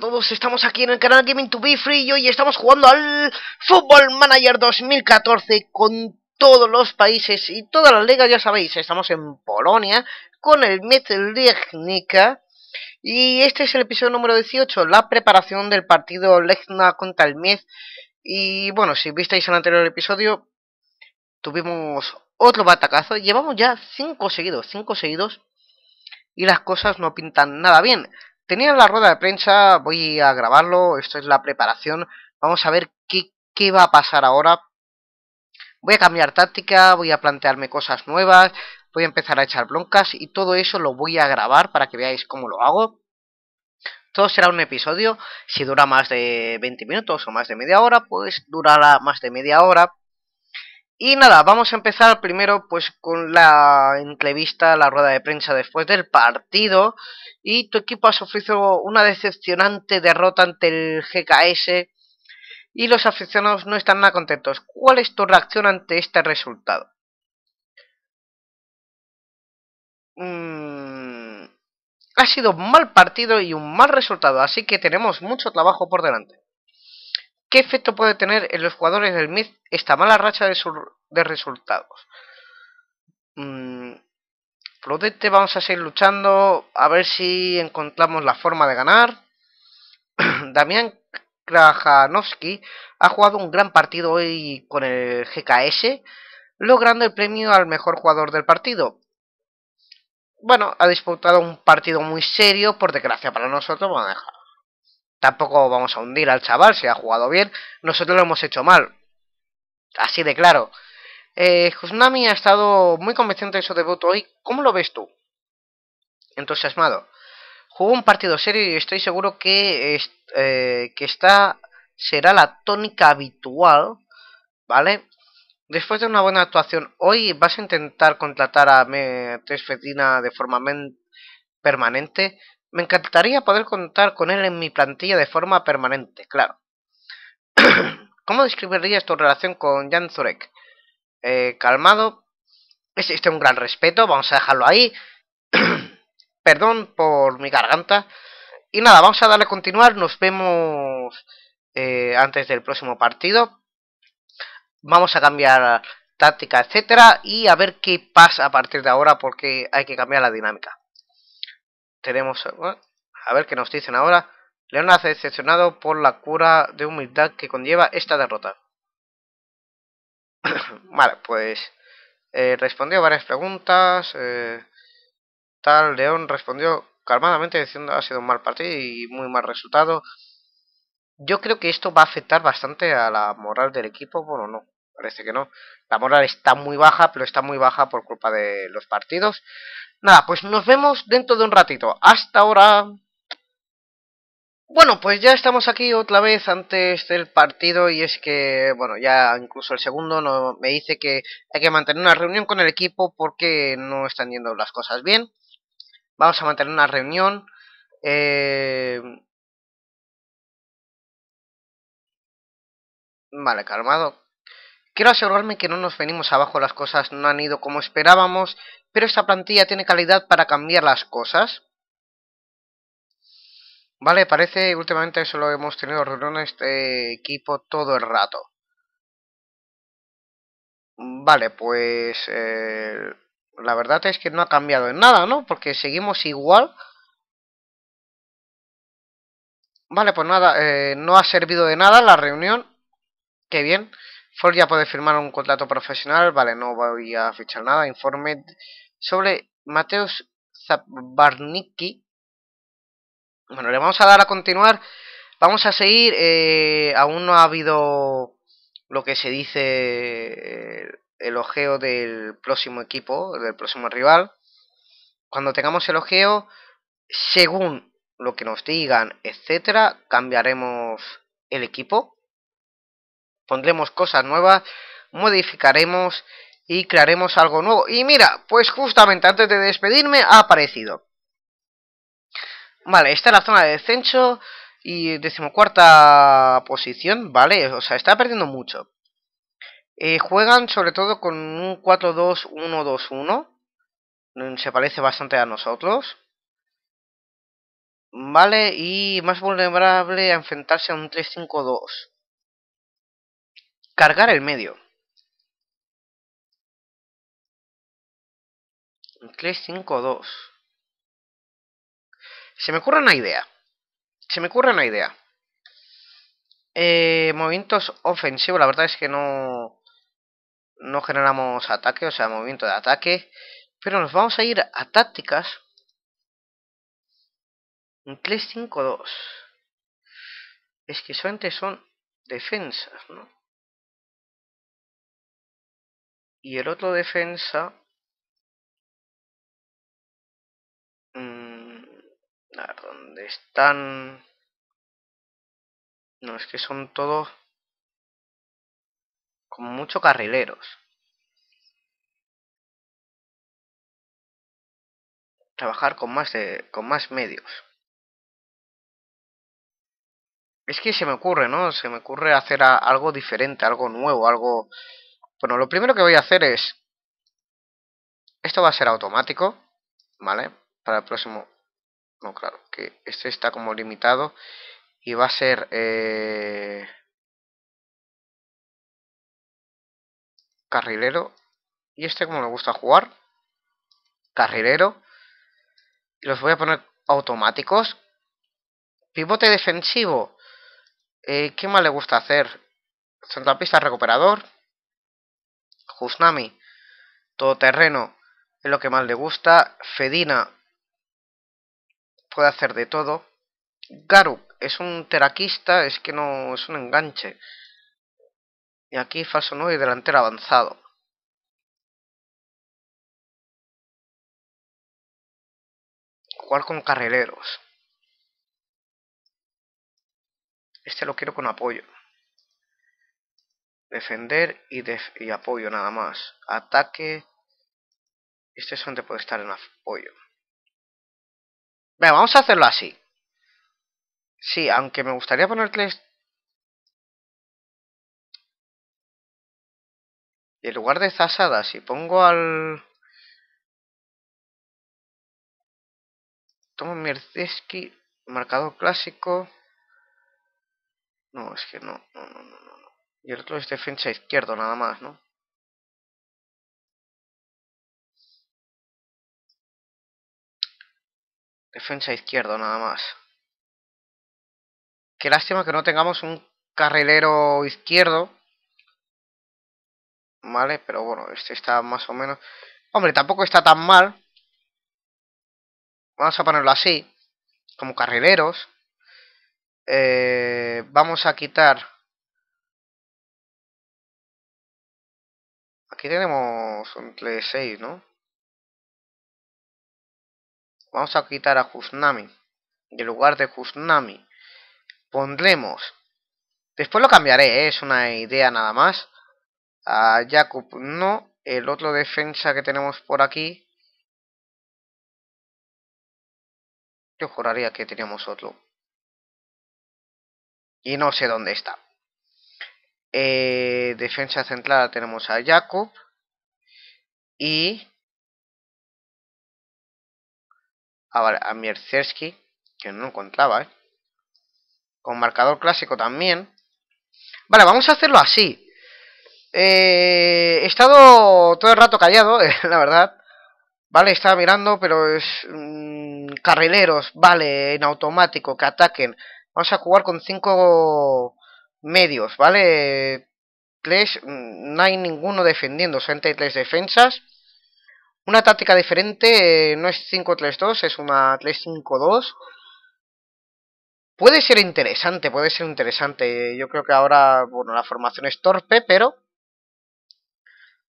todos? Estamos aquí en el canal Gaming to Be Free y hoy estamos jugando al Football Manager 2014 con todos los países y todas las ligas, ya sabéis, estamos en Polonia con el Metellegnica y este es el episodio número 18, la preparación del partido LEGNA contra el Miez y bueno, si visteis el anterior episodio tuvimos otro batacazo, llevamos ya 5 seguidos, 5 seguidos y las cosas no pintan nada bien. Tenía la rueda de prensa, voy a grabarlo, esto es la preparación. Vamos a ver qué, qué va a pasar ahora. Voy a cambiar táctica, voy a plantearme cosas nuevas, voy a empezar a echar broncas y todo eso lo voy a grabar para que veáis cómo lo hago. Todo será un episodio, si dura más de 20 minutos o más de media hora, pues durará más de media hora. Y nada, vamos a empezar primero pues con la entrevista, la rueda de prensa después del partido. Y tu equipo ha sufrido una decepcionante derrota ante el GKS y los aficionados no están nada contentos. ¿Cuál es tu reacción ante este resultado? Mm, ha sido un mal partido y un mal resultado, así que tenemos mucho trabajo por delante. ¿Qué efecto puede tener en los jugadores del MID esta mala racha de, resultados? Mm, vamos a seguir luchando a ver si encontramos la forma de ganar. Damián Krajanovski ha jugado un gran partido hoy con el GKS, logrando el premio al mejor jugador del partido. Bueno, ha disputado un partido muy serio, por desgracia para nosotros, vamos a dejar Tampoco vamos a hundir al chaval se ha jugado bien. Nosotros lo hemos hecho mal. Así de claro. Eh, ha estado muy convincente en su debut hoy. ¿Cómo lo ves tú? Entusiasmado. Jugó un partido serio y estoy seguro que, eh, que esta será la tónica habitual. ¿Vale? Después de una buena actuación hoy, ¿vas a intentar contratar a Fetina de forma permanente? Me encantaría poder contar con él en mi plantilla de forma permanente, claro. ¿Cómo describirías tu relación con Jan Zurek? Eh, calmado. Existe un gran respeto, vamos a dejarlo ahí. Perdón por mi garganta. Y nada, vamos a darle a continuar. Nos vemos eh, antes del próximo partido. Vamos a cambiar táctica, etcétera, y a ver qué pasa a partir de ahora porque hay que cambiar la dinámica tenemos... A ver qué nos dicen ahora. león hace decepcionado por la cura de humildad que conlleva esta derrota. vale, pues... Eh, respondió varias preguntas. Eh, tal, León respondió calmadamente diciendo ha sido un mal partido y muy mal resultado. Yo creo que esto va a afectar bastante a la moral del equipo. Bueno, no, parece que no. La moral está muy baja, pero está muy baja por culpa de los partidos. Nada, pues nos vemos dentro de un ratito. Hasta ahora. Bueno, pues ya estamos aquí otra vez antes del partido y es que, bueno, ya incluso el segundo me dice que hay que mantener una reunión con el equipo porque no están yendo las cosas bien. Vamos a mantener una reunión. Eh, vale, calmado. Quiero asegurarme que no nos venimos abajo, las cosas no han ido como esperábamos pero esta plantilla tiene calidad para cambiar las cosas. Vale, parece últimamente solo hemos tenido reuniones de equipo todo el rato. Vale, pues eh, la verdad es que no ha cambiado en nada, ¿no? Porque seguimos igual. Vale, pues nada, eh, no ha servido de nada la reunión. Qué bien. Ford ya puede firmar un contrato profesional, vale, no voy a fichar nada. Informe sobre Mateus Zabarnicki. Bueno, le vamos a dar a continuar. Vamos a seguir. Eh, aún no ha habido lo que se dice eh, el ojeo del próximo equipo, del próximo rival. Cuando tengamos el ojeo, según lo que nos digan, etcétera, cambiaremos el equipo pondremos cosas nuevas, modificaremos y crearemos algo nuevo. Y mira, pues justamente antes de despedirme ha aparecido. Vale, esta es la zona de descenso y decimocuarta posición, ¿vale? O sea, está perdiendo mucho. Eh, juegan sobre todo con un 4-2-1-2-1. Mm, se parece bastante a nosotros. Vale, y más vulnerable a enfrentarse a un 3-5-2. Cargar el medio. un 5, 2. Se me ocurre una idea. Se me ocurre una idea. Eh, movimientos ofensivos, la verdad es que no... No generamos ataque, o sea, movimiento de ataque. Pero nos vamos a ir a tácticas. un 5, 2. Es que solamente son defensas, ¿no? Y el otro defensa... Mmm, a ¿dónde están? No, es que son todos... Con mucho carrileros. Trabajar con más, de, con más medios. Es que se me ocurre, ¿no? Se me ocurre hacer algo diferente, algo nuevo, algo bueno, lo primero que voy a hacer es... Esto va a ser automático, ¿vale? Para el próximo... No, claro, que este está como limitado. Y va a ser... Eh, carrilero. Y este como le gusta jugar. Carrilero. Y los voy a poner automáticos. Pivote defensivo. Eh, ¿Qué más le gusta hacer? Centrocampista recuperador todo terreno es lo que más le gusta. Fedina puede hacer de todo. Garuk es un teraquista, es que no es un enganche. Y aquí falso 9 y delantero avanzado. Jugar con carrileros. Este lo quiero con apoyo defender y, apoyo nada más. Ataque. Este es donde puede estar en apoyo. Venga, vamos a hacerlo así. Sí, aunque me gustaría ponerles... Y en lugar de zasada, si pongo al... Tomo Mirzeski, marcador clásico. No, es que no, no, no, no. Y el otro es defensa izquierdo nada más, ¿no? Defensa izquierdo nada más. Qué lástima que no tengamos un carrilero izquierdo. Vale, pero bueno, este está más o menos... Hombre, tampoco está tan mal. Vamos a ponerlo así. Como carrileros. Eh, vamos a quitar Aquí tenemos entre 6, ¿no? Vamos a quitar a Husnami. en lugar de Husnami, pondremos... Después lo cambiaré, ¿eh? es una idea nada más. A jacob no. El otro defensa que tenemos por aquí... Yo juraría que teníamos otro. Y no sé dónde está. Eh, defensa central tenemos a Jacob. Y a, a que no encontraba, ¿eh? Con marcador clásico también. Vale, vamos a hacerlo así. Eh, he estado todo el rato callado, eh, la verdad. Vale, estaba mirando, pero es... Mm, carrileros, vale, en automático, que ataquen. Vamos a jugar con cinco medios, ¿vale? 3, mm, no hay ninguno defendiendo, solamente hay tres defensas. Una táctica diferente, eh, no es 5-3-2, es una 3-5-2. Puede ser interesante, puede ser interesante. Yo creo que ahora, bueno, la formación es torpe, pero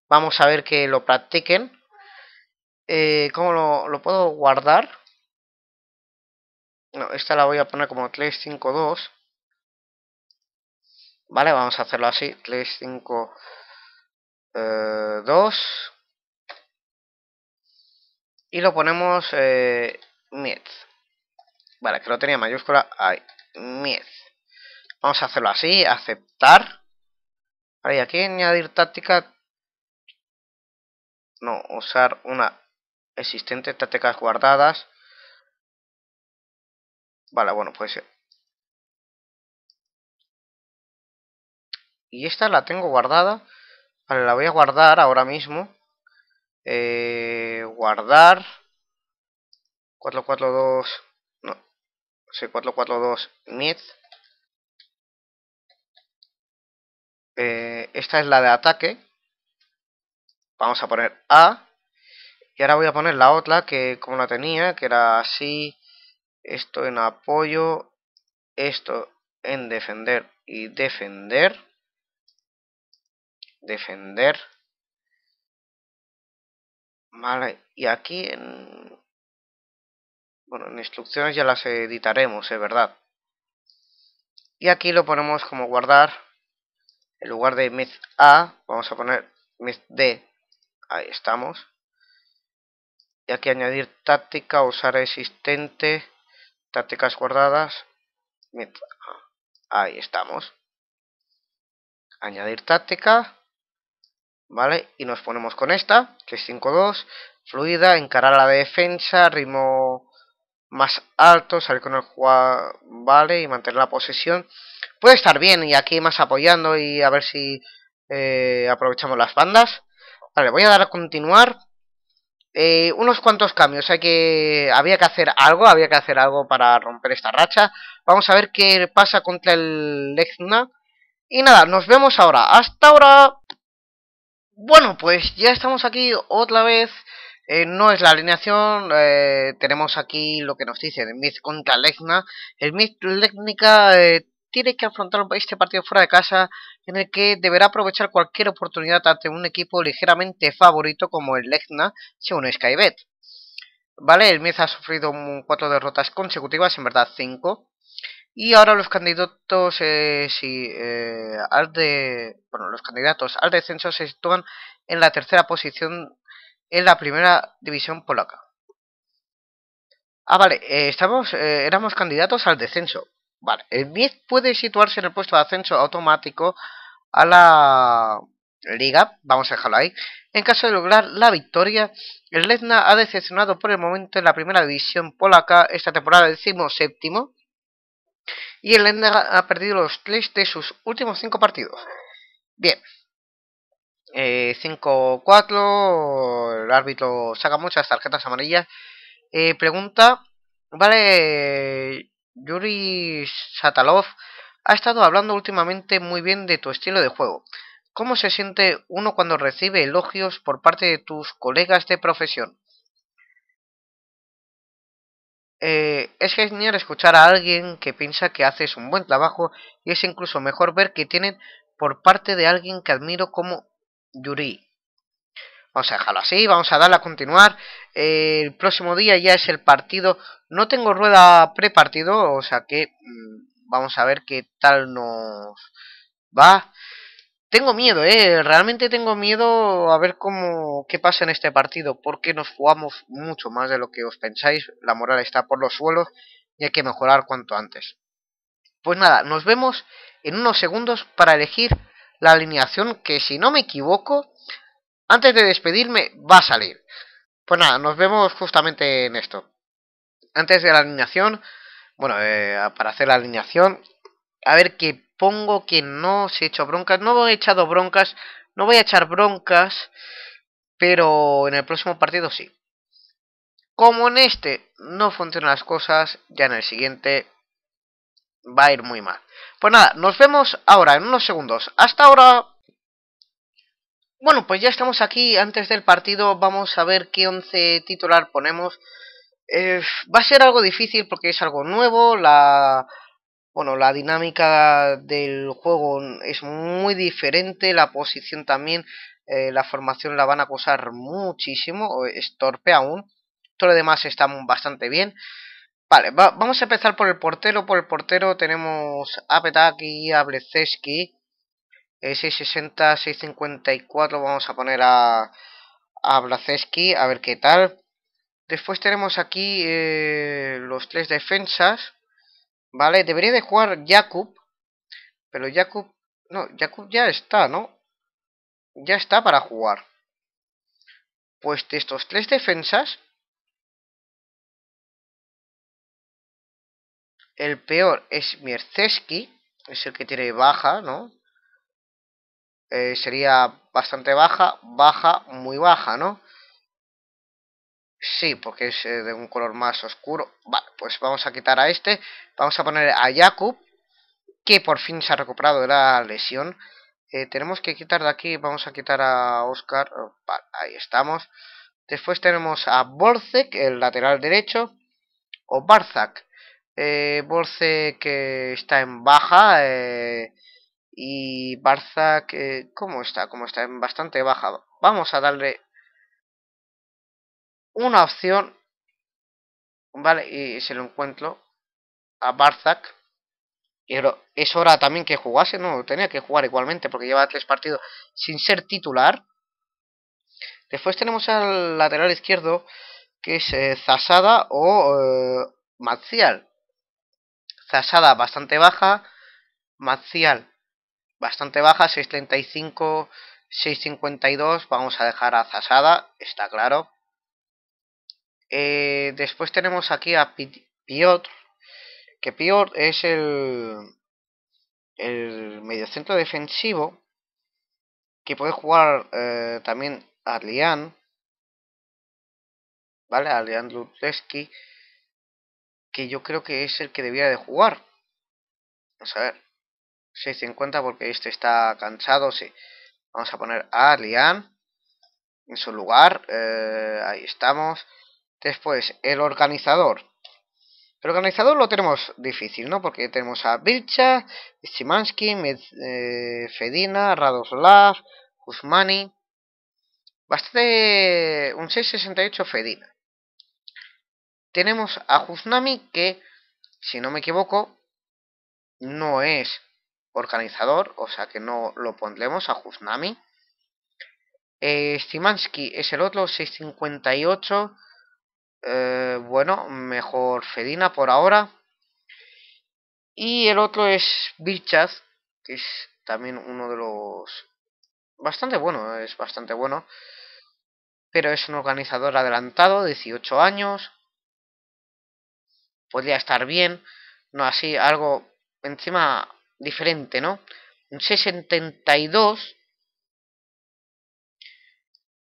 vamos a ver que lo practiquen. Eh, ¿Cómo lo, puedo guardar? No, esta la voy a poner como 3-5-2. Vale, vamos a hacerlo así. 3, 5, 2. Y lo ponemos eh, Vale, que lo tenía mayúscula. Ahí, mid. Vamos a hacerlo así. Aceptar. Ahí, aquí añadir táctica. No, usar una existente tácticas guardadas. Vale, bueno, pues Y esta la tengo guardada. Vale, la voy a guardar ahora mismo. Eh, guardar. 442. No. sé 442 mid. esta es la de ataque. Vamos a poner A. Y ahora voy a poner la otra que como la tenía, que era así. Esto en apoyo. Esto en defender y defender defender. Vale, y aquí en... Bueno, en instrucciones ya las editaremos, es verdad. Y aquí lo ponemos como guardar. En lugar de mid A, vamos a poner mid D. Ahí estamos. Y aquí añadir táctica, usar existente, tácticas guardadas. A. Ahí estamos. Añadir táctica. ¿vale? Y nos ponemos con esta, que es 5-2, fluida, encarar a la defensa, ritmo más alto, salir con el jugador, ¿vale? Y mantener la posesión. Puede estar bien, y aquí más apoyando y a ver si eh, aprovechamos las bandas. Vale, voy a dar a continuar. Eh, unos cuantos cambios, hay que, había que hacer algo, había que hacer algo para romper esta racha. Vamos a ver qué pasa contra el Lezna Y nada, nos vemos ahora. ¡Hasta ahora! Bueno, pues ya estamos aquí otra vez. Eh, no es la alineación. Eh, tenemos aquí lo que nos dice El Mid contra Legna. El Mid Legnica eh, tiene que afrontar este partido fuera de casa. En el que deberá aprovechar cualquier oportunidad ante un equipo ligeramente favorito como el Legna. Según Skybet. Vale, el Mid ha sufrido cuatro derrotas consecutivas. En verdad, cinco. Y ahora los candidatos, eh, eh, al de, bueno, los candidatos al descenso se sitúan en la tercera posición en la primera división polaca. Ah, vale, eh, estamos, éramos candidatos al descenso. Vale, el 10 puede situarse en el puesto de ascenso automático a la liga, vamos a dejarlo ahí. En caso de lograr la victoria, el Lezna ha decepcionado por el momento en la primera división polaca esta temporada, decimos séptimo y el Ender ha perdido los tres de sus últimos cinco partidos. Bien. 5-4, eh, el árbitro saca muchas tarjetas amarillas. Eh, pregunta, vale, Yuri Satalov ha estado hablando últimamente muy bien de tu estilo de juego. ¿Cómo se siente uno cuando recibe elogios por parte de tus colegas de profesión? Eh, es genial escuchar a alguien que piensa que haces un buen trabajo y es incluso mejor ver que tienen por parte de alguien que admiro como Yuri. Vamos a dejarlo así, vamos a darle a continuar. Eh, el próximo día ya es el partido. No tengo rueda pre-partido, o sea que mm, vamos a ver qué tal nos va. Tengo miedo, eh. Realmente tengo miedo a ver cómo qué pasa en este partido, porque nos jugamos mucho más de lo que os pensáis. La moral está por los suelos y hay que mejorar cuanto antes. Pues nada, nos vemos en unos segundos para elegir la alineación que, si no me equivoco, antes de despedirme va a salir. Pues nada, nos vemos justamente en esto. Antes de la alineación, bueno, eh, para hacer la alineación, a ver qué pongo, que no. se he hecho broncas. No he echado broncas. No voy a echar broncas. Pero en el próximo partido sí. Como en este no funcionan las cosas, ya en el siguiente va a ir muy mal. Pues nada, nos vemos ahora en unos segundos. Hasta ahora. Bueno, pues ya estamos aquí antes del partido. Vamos a ver qué once titular ponemos. Eh, va a ser algo difícil porque es algo nuevo. La, bueno, la dinámica del juego es muy diferente, la posición también, eh, la formación la van a acosar muchísimo, es torpe aún, todo lo demás está bastante bien. Vale, vamos a empezar por el portero, por el portero tenemos a Petaki, a Blezeski, 660, eh, 654, vamos a poner a, a Blazeski, a ver qué tal. Después tenemos aquí eh, los tres defensas, Vale, debería de jugar Jakub. Pero Jakub... No, Jakub ya está, ¿no? Ya está para jugar. Pues de estos tres defensas... El peor es Mierceski. Es el que tiene baja, ¿no? Eh, sería bastante baja, baja, muy baja, ¿no? Sí, porque es eh, de un color más oscuro. Vale, pues vamos a quitar a este. Vamos a poner a Jakub, que por fin se ha recuperado de la lesión. Eh, tenemos que quitar de aquí, vamos a quitar a Oscar. Oh, vale, ahí estamos. Después tenemos a Borzek, el lateral derecho. O Barzak. Eh, Borzek eh, está en baja. y Barzak, ¿cómo está? Como está? En bastante baja. Vamos a darle una opción, ¿vale? Y se lo encuentro a Barzak. pero es hora también que jugase, ¿no? Tenía que jugar igualmente porque lleva tres partidos sin ser titular. Después tenemos al lateral izquierdo que es eh, Zasada o eh, Marcial. Zasada bastante baja, Marcial bastante baja, 6.35, 6.52. Vamos a dejar a Zasada, está claro. Eh, después tenemos aquí a Piotr, que Piotr es el, el mediocentro defensivo que puede jugar eh, también a lian ¿vale? a Arlian Lutleski, que yo creo que es el que debiera de jugar. Vamos a ver, 6.50 porque este está cansado, sí. Vamos a poner a Lian en su lugar, eh, ahí estamos. Después, el organizador. El organizador lo tenemos difícil, ¿no? Porque tenemos a Bircha, Stimansky, eh, Fedina, Radoslav, Guzmani. Bastante un 668 Fedina. Tenemos a Huznami que, si no me equivoco, no es organizador, o sea que no lo pondremos a Huznami. Eh, Stimansky es el otro, 658 eh, bueno, mejor Fedina por ahora. Y el otro es Birchaz que es también uno de los... Bastante bueno, es bastante bueno. Pero es un organizador adelantado, 18 años. Podría estar bien. No así, algo encima diferente, ¿no? Un 62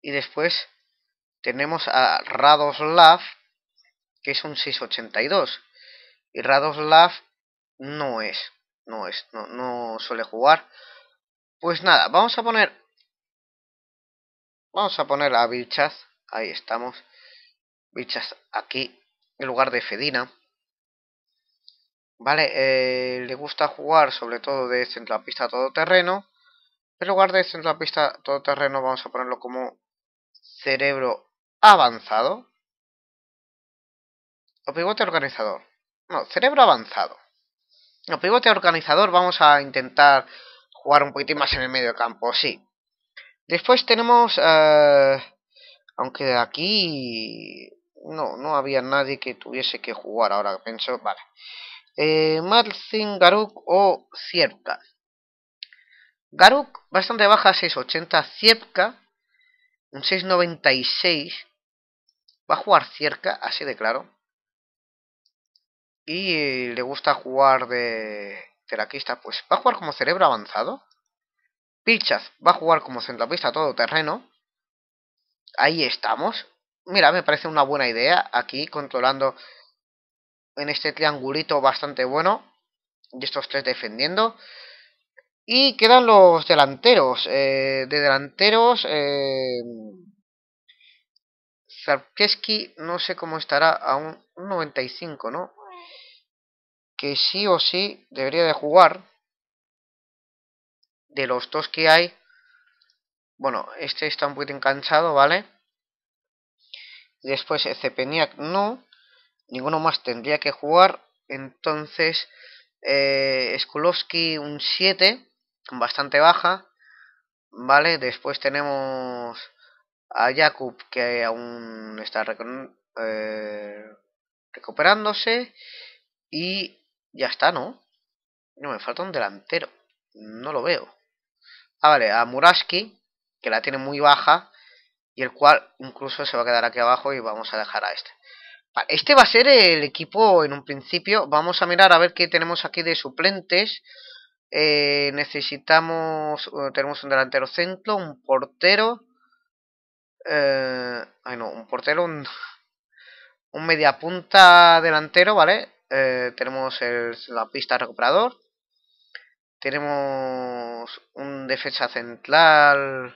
Y después tenemos a Radoslav, que es un 682. Y Radoslav no es, no es, no, no suele jugar. Pues nada, vamos a poner... Vamos a poner a Vilchaz. Ahí estamos. Vilchaz aquí, en lugar de Fedina. Vale, eh, le gusta jugar sobre todo de pista todoterreno. En lugar de pista todoterreno vamos a ponerlo como cerebro avanzado. O pivote organizador. No, cerebro avanzado. O pivote organizador vamos a intentar jugar un poquitín más en el medio campo, sí. Después tenemos... Eh, aunque aquí... No, no había nadie que tuviese que jugar ahora pienso. Vale. Eh, Garuk o cierta Garuk, bastante baja, 6.80. Ciepka, un 6.96. Va a jugar cerca, así de claro. Y le gusta jugar de teraquista, pues va a jugar como cerebro avanzado. Pichas va a jugar como todo terreno Ahí estamos. Mira, me parece una buena idea. Aquí controlando en este triangulito bastante bueno. Y estos tres defendiendo. Y quedan los delanteros. Eh, de delanteros... Eh, Sarkeski no sé cómo estará, a un, 95, ¿no? Que sí o sí debería de jugar. De los dos que hay. Bueno, este está un poquito enganchado, ¿vale? Después Cepeniak no. Ninguno más tendría que jugar. Entonces, eh, un 7, bastante baja. ¿Vale? Después tenemos a Jakub que aún está eh, recuperándose y ya está, ¿no? No, me falta un delantero, no lo veo. Ah, vale, a Muraski, que la tiene muy baja y el cual incluso se va a quedar aquí abajo y vamos a dejar a este. este va a ser el equipo en un principio. Vamos a mirar a ver qué tenemos aquí de suplentes. Eh, necesitamos, tenemos un delantero centro, un portero, eh, un portero, un, media punta delantero, ¿vale? Eh, tenemos la pista recuperador. Tenemos un defensa central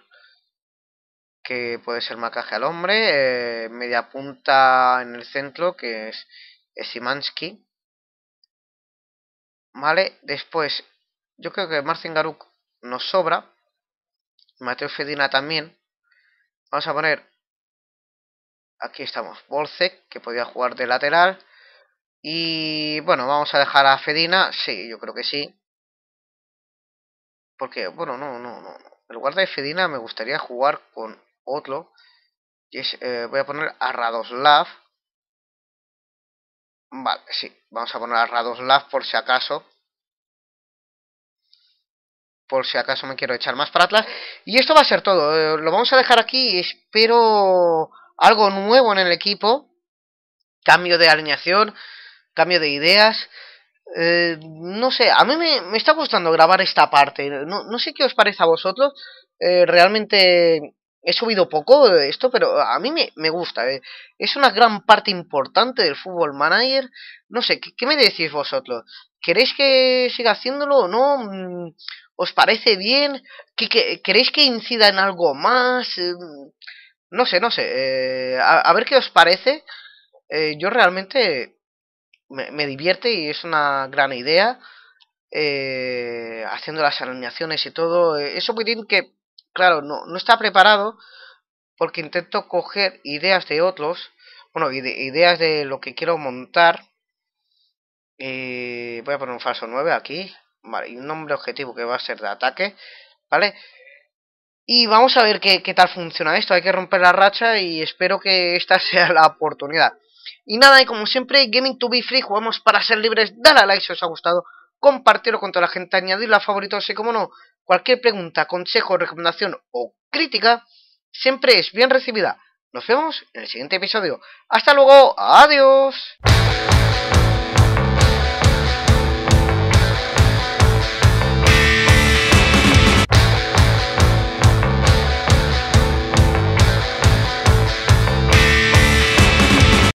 que puede ser macaje al hombre. Eh, media punta en el centro que es, es Simansky. Vale, después yo creo que Marcin Garuk nos sobra. Mateo Fedina también. Vamos a poner... Aquí estamos, Bolsec, que podía jugar de lateral. Y bueno, vamos a dejar a Fedina. Sí, yo creo que sí. Porque, bueno, no, no, no. En lugar de Fedina me gustaría jugar con otro. Y es, eh, voy a poner a Radoslav. Vale, sí. Vamos a poner a Radoslav por si acaso por si acaso me quiero echar más para Y esto va a ser todo, eh, lo vamos a dejar aquí, espero algo nuevo en el equipo, cambio de alineación, cambio de ideas. Eh, no sé, a mí me, está gustando grabar esta parte. No, no sé qué os parece a vosotros. Eh, realmente he subido poco de esto, pero a mí me, gusta. Eh. Es una gran parte importante del fútbol manager. No sé, ¿qué, me decís vosotros? ¿Queréis que siga haciéndolo o no? Mm, ¿Os parece bien? ¿Qué, creéis queréis que incida en algo más? Mm, no sé, no sé. Eh, a, ver qué os parece. Eh, yo realmente me, me, divierte y es una gran idea. haciendo las alineaciones y todo. Eso me tiene que claro, no, no está preparado porque intento coger ideas de otros, bueno, ideas de lo que quiero montar. Eh, voy a poner un falso 9 aquí, vale, y un nombre objetivo que va a ser de ataque, ¿vale? Y vamos a ver qué, tal funciona esto. Hay que romper la racha y espero que esta sea la oportunidad. Y nada, y como siempre, Gaming to be Free, jugamos para ser libres. Dale a like si os ha gustado, compartirlo con toda la gente, añadirlo a favoritos y como no, Cualquier pregunta, consejo, recomendación o crítica siempre es bien recibida. Nos vemos en el siguiente episodio. Hasta luego, adiós.